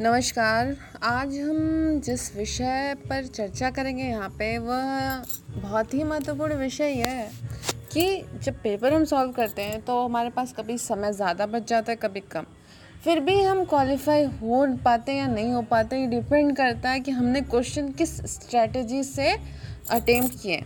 नमस्कार आज हम जिस विषय पर चर्चा करेंगे यहाँ पे वह बहुत ही महत्वपूर्ण विषय है कि जब पेपर हम सॉल्व करते हैं तो हमारे पास कभी समय ज़्यादा बच जाता है कभी कम फिर भी हम क्वालिफाई हो पाते या नहीं हो पाते ये डिपेंड करता है कि हमने क्वेश्चन किस स्ट्रैटेजी से अटेम्प्ट किए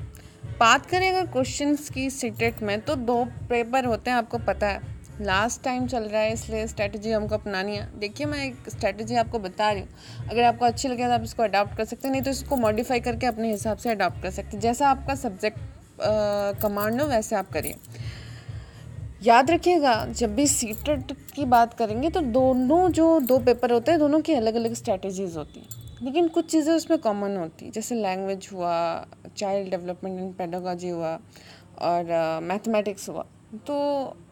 बात करें अगर क्वेश्चंस की सीटेट में तो दो पेपर होते हैं आपको पता है लास्ट टाइम चल रहा है इसलिए स्ट्रैटेजी हमको अपनानी है देखिए मैं एक स्ट्रैटेजी आपको बता रही हूँ अगर आपको अच्छी लगे तो आप इसको अडॉप्ट कर सकते हैं नहीं तो इसको मॉडिफाई करके अपने हिसाब से अडॉप्ट कर सकते हैं जैसा आपका सब्जेक्ट कमांड हो वैसे आप करिए याद रखिएगा जब भी सीटेट की बात करेंगे तो दोनों जो दो पेपर होते हैं दोनों की अलग अलग स्ट्रैटेजीज होती हैं लेकिन कुछ चीज़ें उसमें कॉमन होती हैं जैसे लैंग्वेज हुआ चाइल्ड डेवलपमेंट एंड पैडोगॉजी हुआ और मैथमेटिक्स uh, हुआ तो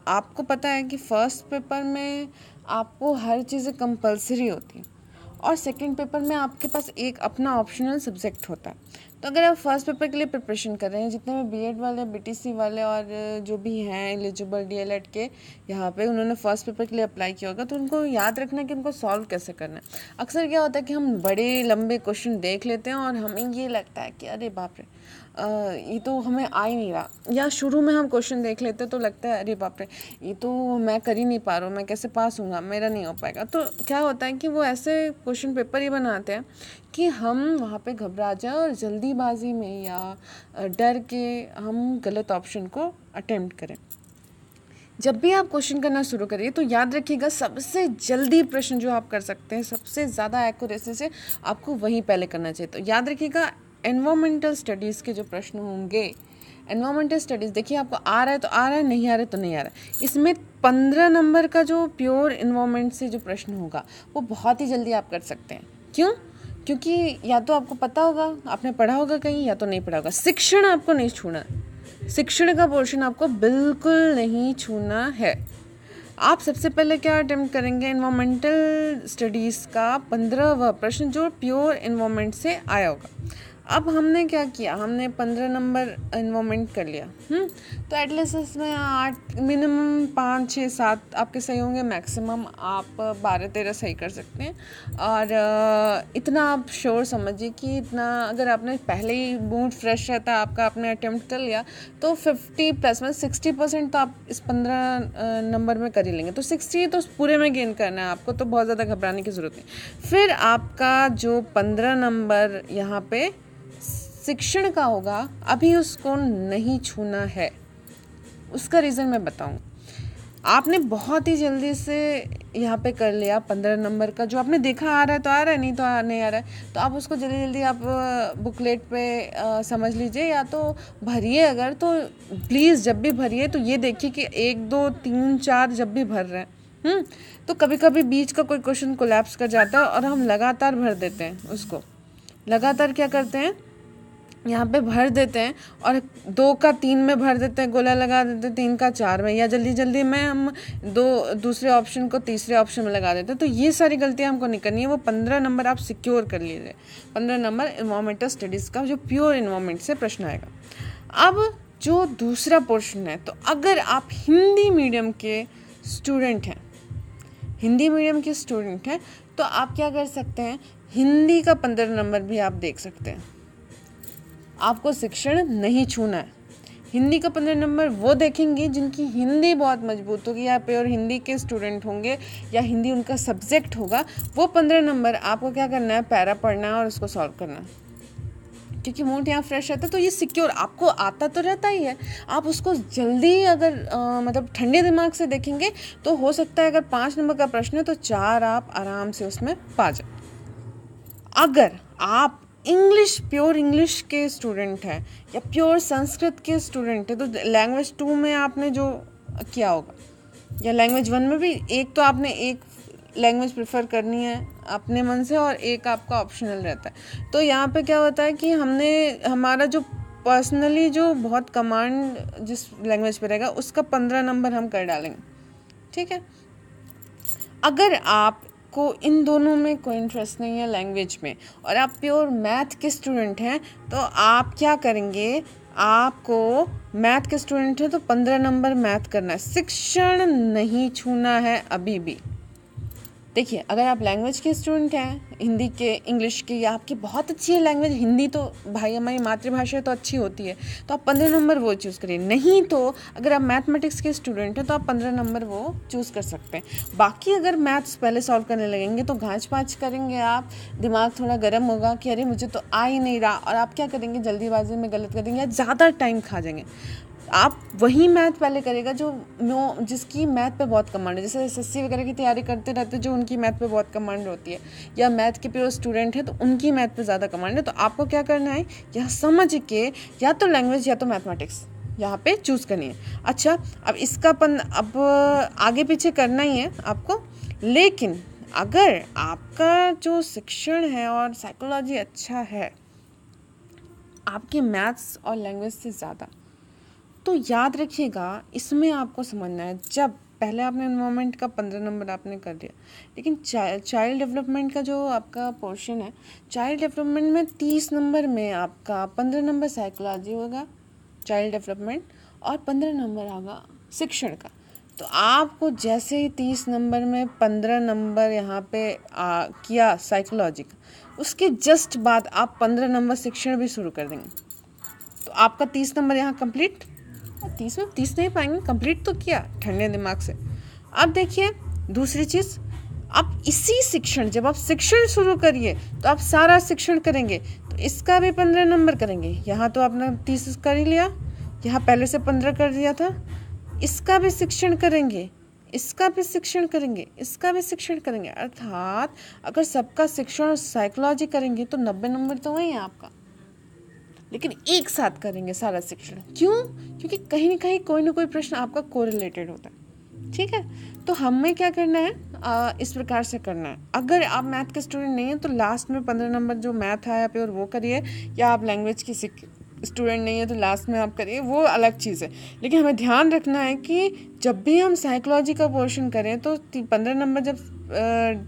आपको पता है कि फ़र्स्ट पेपर में आपको हर चीज़ें कंपलसरी होती हैं और सेकंड पेपर में आपके पास एक अपना ऑप्शनल सब्जेक्ट होता है तो अगर आप फर्स्ट पेपर के लिए प्रिपरेशन कर रहे हैं जितने भी बीएड वाले बीटीसी वाले और जो भी हैं एलिजिबल डीएलएड के यहाँ पे उन्होंने फर्स्ट पेपर के लिए अप्लाई किया होगा तो उनको याद रखना कि उनको सॉल्व कैसे करना है अक्सर क्या होता है कि हम बड़े लंबे क्वेश्चन देख लेते हैं और हमें ये लगता है कि अरे बाप रे ये तो हमें आ ही नहीं रहा या शुरू में हम क्वेश्चन देख लेते तो लगता है अरे बाप रे ये तो मैं कर ही नहीं पा रहा हूँ मैं कैसे पास हूँ मेरा नहीं हो पाएगा तो क्या होता है कि वो ऐसे क्वेश्चन पेपर ही बनाते हैं कि हम वहाँ पे घबरा जाएं और जल्दीबाजी में या डर के हम गलत ऑप्शन को अटेम्प्ट करें जब भी आप क्वेश्चन करना शुरू करिए तो याद रखिएगा सबसे जल्दी प्रश्न जो आप कर सकते हैं सबसे ज़्यादा एक्यूरेसी से आपको वहीं पहले करना चाहिए तो याद रखिएगा एनवामेंटल स्टडीज़ के जो प्रश्न होंगे एनवामेंटल स्टडीज़ देखिए आपको आ रहा है तो आ रहा है नहीं आ रहा है तो नहीं आ रहा है इसमें पंद्रह नंबर का जो प्योर इन्वामेंट से जो प्रश्न होगा वो बहुत ही जल्दी आप कर सकते हैं क्यों क्योंकि या तो आपको पता होगा आपने पढ़ा होगा कहीं या तो नहीं पढ़ा होगा शिक्षण आपको नहीं छूना शिक्षण का पोर्शन आपको बिल्कुल नहीं छूना है आप सबसे पहले क्या अटैम्प्ट करेंगे इन्वामेंटल स्टडीज़ का पंद्रहवा प्रश्न जो प्योर इन्वामेंट से आया होगा अब हमने क्या किया हमने पंद्रह नंबर इन्वॉमेंट कर लिया हम्म? तो एटलीस्ट इसमें आठ मिनिमम पाँच छः सात आपके सही होंगे मैक्सिमम आप बारह तेरह सही कर सकते हैं और इतना आप श्योर समझिए कि इतना अगर आपने पहले ही मूड फ्रेश रहता आपका आपने अटैम्प्ट कर लिया तो फिफ्टी प्लस में सिक्सटी परसेंट तो आप इस पंद्रह नंबर में कर ही लेंगे तो सिक्सटी तो पूरे में गेन करना है आपको तो बहुत ज़्यादा घबराने की ज़रूरत नहीं फिर आपका जो पंद्रह नंबर यहाँ पर शिक्षण का होगा अभी उसको नहीं छूना है उसका रीज़न मैं बताऊँ आपने बहुत ही जल्दी से यहाँ पे कर लिया पंद्रह नंबर का जो आपने देखा आ रहा है तो आ रहा है नहीं तो आ नहीं आ रहा है तो आप उसको जल्दी जल्दी आप बुकलेट पे आ, समझ लीजिए या तो भरिए अगर तो प्लीज़ जब भी भरिए तो ये देखिए कि एक दो तीन चार जब भी भर रहे हैं हम्म, तो कभी कभी बीच का कोई क्वेश्चन कोलैप्स कर जाता है और हम लगातार भर देते हैं उसको लगातार क्या करते हैं यहाँ पे भर देते हैं और दो का तीन में भर देते हैं गोला लगा देते हैं तीन का चार में या जल्दी जल्दी में हम दो दूसरे ऑप्शन को तीसरे ऑप्शन में लगा देते हैं तो ये सारी गलतियाँ हमको नहीं करनी है वो पंद्रह नंबर आप सिक्योर कर लीजिए पंद्रह नंबर इन्वामेंटल स्टडीज़ का जो प्योर इन्वामेंट से प्रश्न आएगा अब जो दूसरा पोर्शन है तो अगर आप हिंदी मीडियम के स्टूडेंट हैं हिंदी मीडियम के स्टूडेंट हैं तो आप क्या कर सकते हैं हिंदी का पंद्रह नंबर भी आप देख सकते हैं आपको शिक्षण नहीं छूना है हिंदी का पंद्रह नंबर वो देखेंगे जिनकी हिंदी बहुत मजबूत होगी या प्योर हिंदी के स्टूडेंट होंगे या हिंदी उनका सब्जेक्ट होगा वो पंद्रह नंबर आपको क्या करना है पैरा पढ़ना है और उसको सॉल्व करना है क्योंकि मूड यहाँ फ्रेश रहता है तो ये सिक्योर आपको आता तो रहता ही है आप उसको जल्दी अगर आ, मतलब ठंडे दिमाग से देखेंगे तो हो सकता है अगर पाँच नंबर का प्रश्न है तो चार आप आराम से उसमें पा जाए अगर आप इंग्लिश प्योर इंग्लिश के स्टूडेंट हैं या प्योर संस्कृत के स्टूडेंट हैं तो लैंग्वेज टू में आपने जो किया होगा या लैंग्वेज वन में भी एक तो आपने एक लैंग्वेज प्रेफर करनी है अपने मन से और एक आपका ऑप्शनल रहता है तो यहाँ पे क्या होता है कि हमने हमारा जो पर्सनली जो बहुत कमांड जिस लैंग्वेज पर रहेगा उसका पंद्रह नंबर हम कर डालेंगे ठीक है अगर आप आपको इन दोनों में कोई इंटरेस्ट नहीं है लैंग्वेज में और आप प्योर मैथ के स्टूडेंट हैं तो आप क्या करेंगे आपको मैथ के स्टूडेंट हैं तो पंद्रह नंबर मैथ करना है शिक्षण नहीं छूना है अभी भी देखिए अगर आप लैंग्वेज के स्टूडेंट हैं हिंदी के इंग्लिश के या आपकी बहुत अच्छी है लैंग्वेज हिंदी तो भाई हमारी मातृभाषा तो अच्छी होती है तो आप पंद्रह नंबर वो चूज़ करिए नहीं तो अगर आप मैथमेटिक्स के स्टूडेंट हैं तो आप पंद्रह नंबर वो चूज़ कर सकते हैं बाकी अगर मैथ्स पहले सॉल्व करने लगेंगे तो घाँच पाँच करेंगे आप दिमाग थोड़ा गर्म होगा कि अरे मुझे तो आ ही नहीं रहा और आप क्या करेंगे जल्दीबाजी में गलत कर देंगे या ज़्यादा टाइम खा जाएंगे आप वही मैथ पहले करेगा जो नो जिसकी मैथ पे बहुत कमांड है जैसे एस वगैरह की तैयारी करते रहते हैं जो उनकी मैथ पे बहुत कमांड होती है या मैथ के प्योर स्टूडेंट है तो उनकी मैथ पे ज़्यादा कमांड है तो आपको क्या करना है यह समझ के या तो लैंग्वेज या तो मैथमेटिक्स यहाँ पे चूज़ करनी है अच्छा अब इसका पन अब आगे पीछे करना ही है आपको लेकिन अगर आपका जो शिक्षण है और साइकोलॉजी अच्छा है आपके मैथ्स और लैंग्वेज से ज़्यादा तो याद रखिएगा इसमें आपको समझना है जब पहले आपने इन्वामेंट का पंद्रह नंबर आपने कर दिया लेकिन चाइल्ड डेवलपमेंट का जो आपका पोर्शन है चाइल्ड डेवलपमेंट में तीस नंबर में आपका पंद्रह नंबर साइकोलॉजी होगा चाइल्ड डेवलपमेंट और पंद्रह नंबर आगा शिक्षण का तो आपको जैसे ही तीस नंबर में पंद्रह नंबर यहाँ पे आ, किया साइकोलॉजी का उसके जस्ट बाद आप पंद्रह नंबर शिक्षण भी शुरू कर देंगे तो आपका तीस नंबर यहाँ कंप्लीट तीस में तीस नहीं पाएंगे कंप्लीट तो किया ठंडे दिमाग से अब देखिए दूसरी चीज़ आप इसी शिक्षण जब आप शिक्षण शुरू करिए तो आप सारा शिक्षण करेंगे तो इसका भी पंद्रह नंबर करेंगे यहाँ तो आपने तीस कर ही लिया यहाँ पहले से पंद्रह कर दिया था इसका भी शिक्षण करेंगे इसका भी शिक्षण करेंगे इसका भी शिक्षण करेंगे अर्थात अगर सबका शिक्षण और साइकोलॉजी करेंगे तो नब्बे नंबर तो वही है आपका लेकिन एक साथ करेंगे सारा शिक्षण क्यों क्योंकि कहीं ना कहीं कोई ना कोई प्रश्न आपका कोरिलेटेड होता है ठीक है तो हमें क्या करना है आ, इस प्रकार से करना है अगर आप मैथ के स्टूडेंट नहीं हैं तो लास्ट में पंद्रह नंबर जो मैथ आया प्योर वो करिए या आप लैंग्वेज की सीख स्टूडेंट नहीं है तो लास्ट में आप करिए वो अलग चीज़ है लेकिन हमें ध्यान रखना है कि जब भी हम साइकोलॉजी का पोर्शन करें तो पंद्रह नंबर जब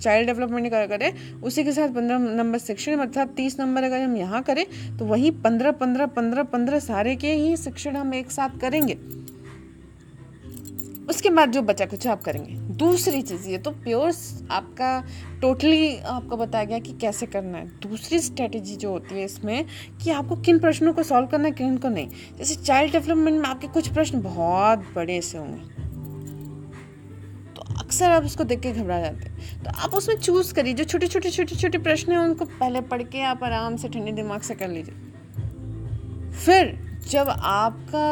चाइल्ड डेवलपमेंट का करें उसी के साथ पंद्रह नंबर सेक्शन अर्थात तीस नंबर अगर हम यहाँ करें तो वही पंद्रह पंद्रह पंद्रह पंद्रह सारे के ही शिक्षण हम एक साथ करेंगे उसके बाद जो बचा कुछ आप करेंगे दूसरी चीज़ ये तो प्योर आपका टोटली आपको बताया गया कि कैसे करना है दूसरी स्ट्रेटेजी जो होती है इसमें कि आपको किन प्रश्नों को सॉल्व करना है किन को नहीं जैसे चाइल्ड डेवलपमेंट में आपके कुछ प्रश्न बहुत बड़े से होंगे तो अक्सर आप उसको देख के घबरा जाते हैं तो आप उसमें चूज़ करिए जो छोटे छोटे छोटे छोटे प्रश्न हैं उनको पहले पढ़ के आप आराम से ठंडे दिमाग से कर लीजिए फिर जब आपका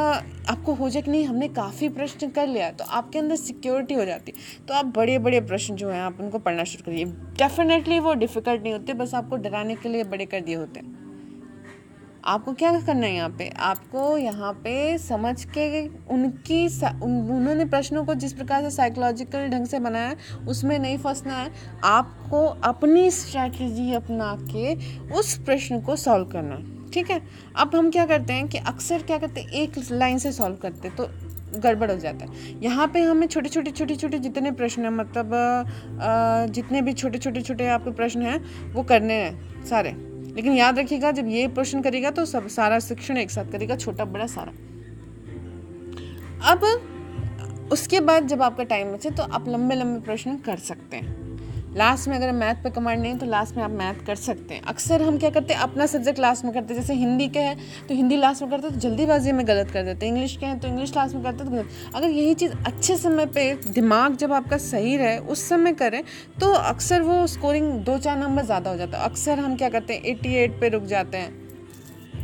आपको हो जाए कि नहीं हमने काफ़ी प्रश्न कर लिया तो आपके अंदर सिक्योरिटी हो जाती तो आप बड़े बड़े प्रश्न जो हैं आप उनको पढ़ना शुरू करिए डेफिनेटली वो डिफ़िकल्ट नहीं होते बस आपको डराने के लिए बड़े कर दिए होते हैं आपको क्या करना है यहाँ पे आपको यहाँ पे समझ के उनकी उन्होंने प्रश्नों को जिस प्रकार से साइकोलॉजिकल ढंग से बनाया उसमें नहीं फंसना है आपको अपनी स्ट्रैटेजी अपना के उस प्रश्न को सॉल्व करना है ठीक है अब हम क्या करते हैं कि अक्सर क्या करते हैं एक लाइन से सॉल्व करते तो गड़बड़ हो जाता है यहाँ पे हमें छोटे छोटे छोटे छोटे जितने प्रश्न हैं मतलब जितने भी छोटे छोटे छोटे आपके प्रश्न हैं वो करने हैं सारे लेकिन याद रखिएगा जब ये प्रश्न करेगा तो सब सारा शिक्षण एक साथ करेगा छोटा बड़ा सारा अब उसके बाद जब आपका टाइम बचे तो आप लंबे लंबे प्रश्न कर सकते हैं लास्ट में अगर मैथ पे कमांड नहीं तो लास्ट में आप मैथ कर सकते हैं अक्सर हम क्या करते हैं अपना सब्जेक्ट लास्ट में करते हैं जैसे हिंदी का है तो हिंदी लास्ट में करते हैं तो जल्दीबाजी में गलत कर देते हैं इंग्लिश के हैं तो इंग्लिश लास्ट में करते हैं तो गलत अगर यही चीज़ अच्छे समय पर दिमाग जब आपका सही रहे उस समय करें तो अक्सर वो स्कोरिंग दो चार नंबर ज़्यादा हो जाता है अक्सर हम क्या करते हैं एट्टी एट पर रुक जाते हैं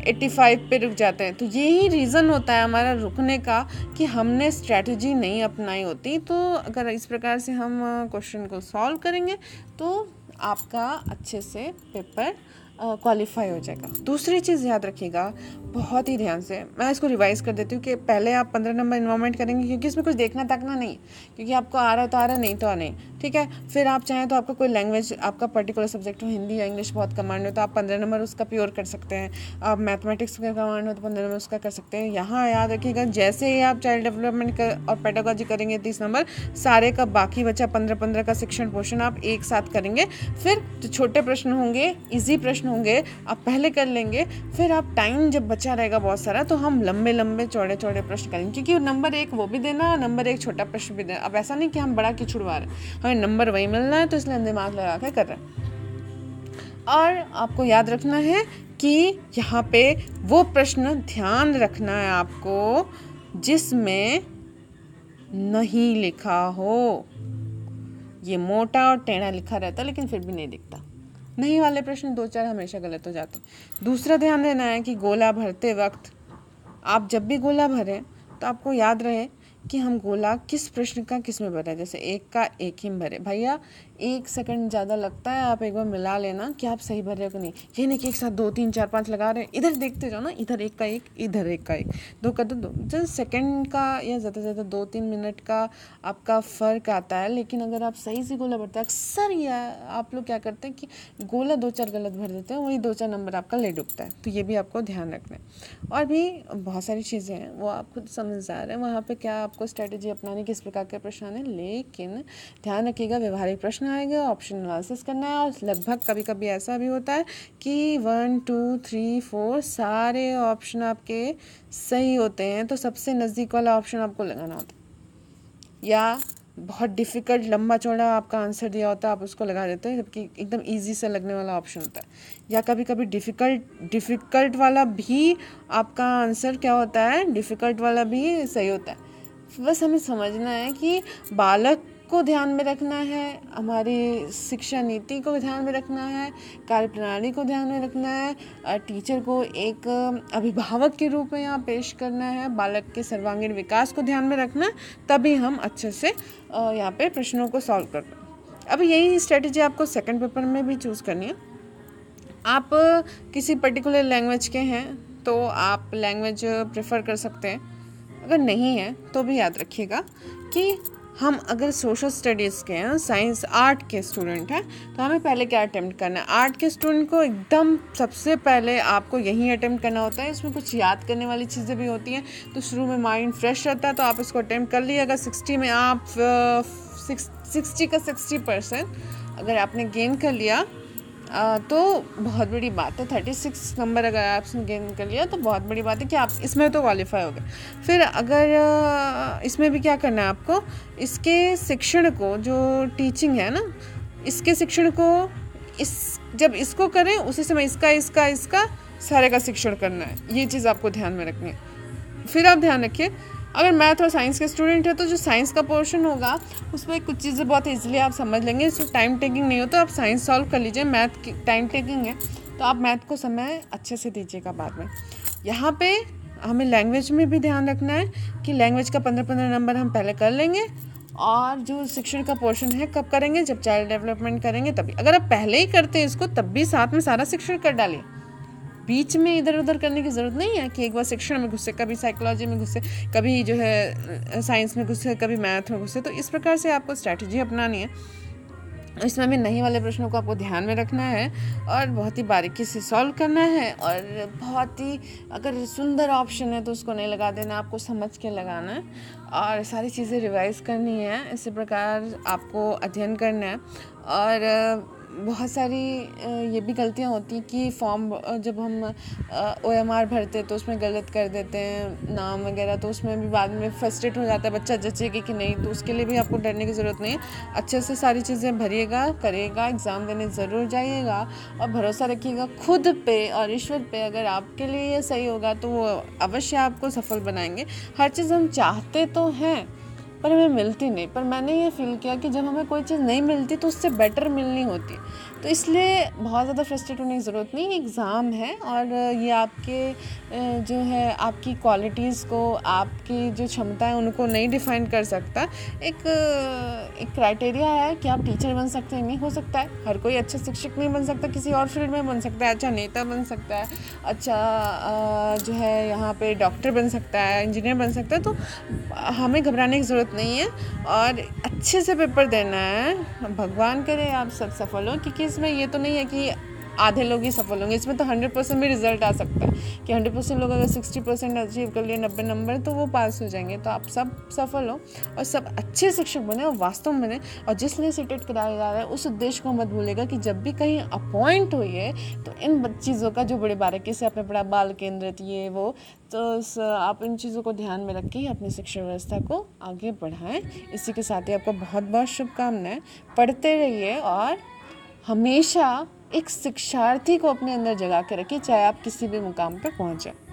85 पे रुक जाते हैं तो यही रीज़न होता है हमारा रुकने का कि हमने स्ट्रैटेजी नहीं अपनाई होती तो अगर इस प्रकार से हम क्वेश्चन को सॉल्व करेंगे तो आपका अच्छे से पेपर क्वालिफाई हो जाएगा दूसरी चीज़ याद रखिएगा बहुत ही ध्यान से मैं इसको रिवाइज़ कर देती हूँ कि पहले आप पंद्रह नंबर इन्वॉलमेंट करेंगे क्योंकि इसमें कुछ देखना तकना नहीं क्योंकि आपको आ रहा तो आ रहा नहीं तो आ नहीं ठीक है फिर आप चाहें तो आपका कोई लैंग्वेज आपका पर्टिकुलर सब्जेक्ट हो हिंदी या इंग्लिश बहुत कमांड हो तो आप पंद्रह नंबर उसका प्योर कर सकते हैं आप मैथमेटिक्स का कमांड हो तो पंद्रह नंबर उसका कर सकते हैं यहाँ याद रखिएगा जैसे ही आप चाइल्ड डेवलपमेंट कर और पेडागोजी करेंगे तीस नंबर सारे का बाकी बचा पंद्रह पंद्रह का शिक्षण पोषण आप एक साथ करेंगे फिर जो छोटे प्रश्न होंगे ईजी प्रश्न होंगे आप पहले कर लेंगे फिर आप टाइम जब बचा बच्चा रहेगा बहुत सारा तो हम लंबे लंबे चौड़े चौड़े प्रश्न करेंगे क्योंकि नंबर एक वो भी देना नंबर एक छोटा प्रश्न भी देना अब ऐसा नहीं कि हम बड़ा की छुड़वा रहे हैं हमें नंबर वही मिलना है तो इसलिए हम दिमाग लगा कर कर रहे हैं और आपको याद रखना है कि यहाँ पे वो प्रश्न ध्यान रखना है आपको जिसमें नहीं लिखा हो ये मोटा और टेढ़ा लिखा रहता लेकिन फिर भी नहीं दिखता नहीं वाले प्रश्न दो चार हमेशा गलत हो जाते हैं दूसरा ध्यान देना है कि गोला भरते वक्त आप जब भी गोला भरें तो आपको याद रहे कि हम गोला किस प्रश्न का किस में भरे जैसे एक का एक ही में भरे भैया एक सेकंड ज़्यादा लगता है आप एक बार मिला लेना कि आप सही भर रहे हो कि नहीं ये नहीं कि एक साथ दो तीन चार पाँच लगा रहे हैं इधर देखते जाओ ना इधर एक का एक इधर एक का एक दो कर दो जैसे सेकंड का या ज़्यादा से ज़्यादा दो तीन मिनट का आपका फ़र्क आता है लेकिन अगर आप सही से गोला भरते हैं अक्सर यह आप लोग क्या करते हैं कि गोला दो चार गलत भर देते हैं वही दो चार नंबर आपका ले डूबता है तो ये भी आपको ध्यान रखना है और भी बहुत सारी चीज़ें हैं वो आप खुद समझ जा रहे हैं वहाँ पर क्या आप आपको स्ट्रैटेजी अपनाने किस प्रकार के प्रश्न आने लेकिन ध्यान रखिएगा व्यवहारिक प्रश्न आएगा ऑप्शन एनालिसिस करना है और लगभग कभी कभी ऐसा भी होता है कि वन टू थ्री फोर सारे ऑप्शन आपके सही होते हैं तो सबसे नज़दीक वाला ऑप्शन आपको लगाना होता है या बहुत डिफ़िकल्ट लंबा चौड़ा आपका आंसर दिया होता है आप उसको लगा देते हैं जबकि एकदम इजी से लगने वाला ऑप्शन होता है या कभी कभी डिफ़िकल्ट डिफ़िकल्ट वाला भी आपका आंसर क्या होता है डिफ़िकल्ट वाला भी सही होता है बस हमें समझना है कि बालक को ध्यान में रखना है हमारी शिक्षा नीति को ध्यान में रखना है कार्य प्रणाली को ध्यान में रखना है टीचर को एक अभिभावक के रूप में यहाँ पेश करना है बालक के सर्वांगीण विकास को ध्यान में रखना तभी हम अच्छे से यहाँ पे प्रश्नों को सॉल्व कर पाए अब यही स्ट्रेटजी आपको सेकंड पेपर में भी चूज़ करनी है आप किसी पर्टिकुलर लैंग्वेज के हैं तो आप लैंग्वेज प्रेफर कर सकते हैं अगर नहीं है तो भी याद रखिएगा कि हम अगर सोशल स्टडीज़ के हैं साइंस आर्ट के स्टूडेंट हैं तो हमें पहले क्या अटैम्प्ट करना है आर्ट के स्टूडेंट को एकदम सबसे पहले आपको यही अटैम्प्ट करना होता है इसमें कुछ याद करने वाली चीज़ें भी होती हैं तो शुरू में माइंड फ्रेश रहता है तो आप इसको अटैम्प्ट कर लिए अगर सिक्सटी में आप सिक्सटी का सिक्सटी परसेंट अगर आपने गेन कर लिया तो बहुत बड़ी बात है थर्टी सिक्स नंबर अगर आपने गेन कर लिया तो बहुत बड़ी बात है कि आप इसमें तो क्वालिफाई हो गए फिर अगर इसमें भी क्या करना है आपको इसके शिक्षण को जो टीचिंग है ना इसके शिक्षण को इस जब इसको करें उसी समय इसका इसका इसका सारे का शिक्षण करना है ये चीज़ आपको ध्यान में रखनी है फिर आप ध्यान रखिए अगर मैथ और साइंस के स्टूडेंट है तो जो साइंस का पोर्शन होगा उसमें कुछ चीज़ें बहुत ईजिली आप समझ लेंगे इसमें टाइम टेकिंग नहीं हो तो आप साइंस सॉल्व कर लीजिए मैथ की टाइम टेकिंग है तो आप मैथ को समय अच्छे से दीजिएगा बाद में यहाँ पे हमें लैंग्वेज में भी ध्यान रखना है कि लैंग्वेज का पंद्रह पंद्रह नंबर हम पहले कर लेंगे और जो शिक्षण का पोर्शन है कब करेंगे जब चाइल्ड डेवलपमेंट करेंगे तभी अगर आप पहले ही करते हैं इसको तब भी साथ में सारा शिक्षण कर डालिए बीच में इधर उधर करने की ज़रूरत नहीं है कि एक बार शिक्षण में घुसे कभी साइकोलॉजी में घुसे कभी जो है साइंस में घुसे कभी मैथ में घुसे तो इस प्रकार से आपको स्ट्रैटेजी अपनानी है इसमें हमें नहीं वाले प्रश्नों को आपको ध्यान में रखना है और बहुत ही बारीकी से सॉल्व करना है और बहुत ही अगर सुंदर ऑप्शन है तो उसको नहीं लगा देना आपको समझ के लगाना है और सारी चीज़ें रिवाइज करनी है इसी प्रकार आपको अध्ययन करना है और बहुत सारी ये भी गलतियाँ होती हैं कि फॉर्म जब हम ओ एम आर भरते हैं तो उसमें गलत कर देते हैं नाम वगैरह तो उसमें भी बाद में फर्स्ट्रेट हो जाता है बच्चा जचेगा कि नहीं तो उसके लिए भी आपको डरने की ज़रूरत नहीं है अच्छे से सारी चीज़ें भरिएगा करिएगा एग्ज़ाम देने ज़रूर जाइएगा और भरोसा रखिएगा खुद पे और ईश्वर पे अगर आपके लिए ये सही होगा तो वो अवश्य आपको सफल बनाएंगे हर चीज़ हम चाहते तो हैं पर हमें मिलती नहीं पर मैंने ये फील किया कि जब हमें कोई चीज़ नहीं मिलती तो उससे बेटर मिलनी होती तो इसलिए बहुत ज़्यादा फ्रस्ट्रेट होने की ज़रूरत नहीं एग्ज़ाम है और ये आपके जो है आपकी क्वालिटीज़ को आपकी जो क्षमता है उनको नहीं डिफाइन कर सकता एक एक क्राइटेरिया है कि आप टीचर बन सकते हैं नहीं हो सकता है हर कोई अच्छा शिक्षक नहीं बन सकता किसी और फील्ड में बन सकता है अच्छा नेता बन सकता है अच्छा जो है यहाँ पर डॉक्टर बन सकता है इंजीनियर बन सकता है तो हमें घबराने की ज़रूरत नहीं है और अच्छे से पेपर देना है भगवान करे आप सब सफल हो क्योंकि इसमें ये तो नहीं है कि आधे लोग ही सफल होंगे इसमें तो हंड्रेड परसेंट भी रिजल्ट आ सकता है कि हंड्रेड परसेंट लोग अगर सिक्सटी परसेंट अचीव कर लिए नब्बे नंबर तो वो पास हो जाएंगे तो आप सब सफल हो और सब अच्छे शिक्षक बने और वास्तव में बने और जिसने सीटेट कराया जा रहा है उस उद्देश्य को मत भूलेगा कि जब भी कहीं अपॉइंट हुई तो इन चीज़ों का जो बड़े बारीकी से अपने पढ़ा बाल केंद्रित ये वो तो आप इन चीज़ों को ध्यान में रख के अपनी शिक्षा व्यवस्था को आगे बढ़ाएं इसी के साथ ही आपको बहुत बहुत शुभकामनाएं पढ़ते रहिए और हमेशा एक शिक्षार्थी को अपने अंदर जगा के रखिए चाहे आप किसी भी मुकाम पर पहुँचें